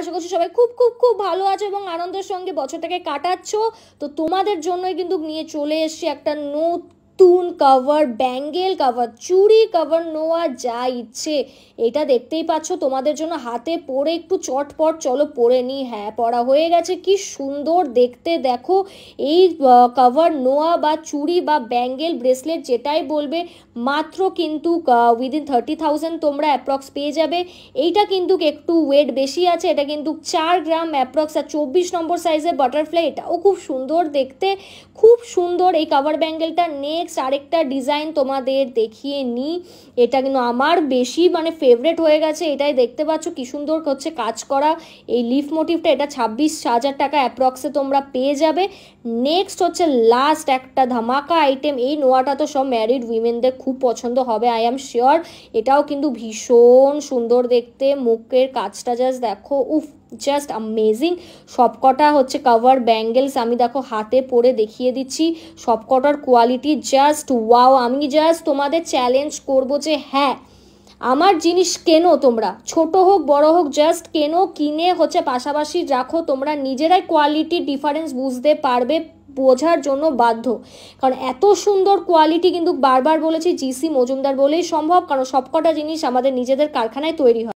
আশা করছি সবাই খুব খুব খুব ভালো আছো এবং আনন্দের সঙ্গে বছরটাকে কাটাচ্ছ তো তোমাদের জন্যই কিন্তু নিয়ে চলে এসছি একটা নতুন তুন কভার ব্যাঙ্গেল কভার চুড়ি কভার নোয়া যা ইচ্ছে এটা দেখতেই পাচ্ছ তোমাদের জন্য হাতে পরে একটু চটপট চলো পরে নি হ্যাঁ পরা হয়ে গেছে কি সুন্দর দেখতে দেখো এই কভার নোয়া বা চুড়ি বা ব্যাঙ্গেল ব্রেসলেট যেটাই বলবে মাত্র কিন্তু উইদিন থার্টি থাউজেন্ড তোমরা অ্যাপ্রক্স পেয়ে যাবে এইটা কিন্তু একটু ওয়েট বেশি আছে এটা কিন্তু চার গ্রাম অ্যাপ্রক্স আর চব্বিশ নম্বর সাইজের বাটারফ্লাই এটাও খুব সুন্দর দেখতে খুব সুন্দর এই কাভার ব্যাঙ্গেলটা নেক্সট নেক্সট আরেকটা ডিজাইন তোমাদের দেখিয়ে নিই এটা কিন্তু আমার বেশি মানে ফেভারেট হয়ে গেছে এটাই দেখতে পাচ্ছ কি সুন্দর হচ্ছে কাজ করা এই লিফ মোটিভটা এটা ছাব্বিশ হাজার টাকা অ্যাপ্রক্সে তোমরা পেয়ে যাবে নেক্সট হচ্ছে লাস্ট একটা ধামাকা আইটেম এই নোয়াটা তো সব ম্যারিড উইমেনদের খুব পছন্দ হবে আই এম শিওর এটাও কিন্তু ভীষণ সুন্দর দেখতে মুখের কাজটা জাস্ট দেখো উফ জাস্ট অ্যামেজিং সবকটা হচ্ছে কাভার ব্যাঙ্গেলস আমি দেখো হাতে পরে দেখিয়ে দিচ্ছি সবকটার কোয়ালিটি জাস্ট ওয়াও আমি জাস্ট তোমাদের চ্যালেঞ্জ করব যে হ্যাঁ আমার জিনিস কেনো তোমরা ছোট হোক বড় হোক জাস্ট কেনো কিনে হচ্ছে পাশাপাশি রাখো তোমরা নিজেরাই কোয়ালিটি ডিফারেন্স বুঝতে পারবে বোঝার জন্য বাধ্য কারণ এত সুন্দর কোয়ালিটি কিন্তু বারবার বলেছি জিসি মজুমদার বলেই সম্ভব কারণ সবকটা জিনিস আমাদের নিজেদের কারখানায় তৈরি হয়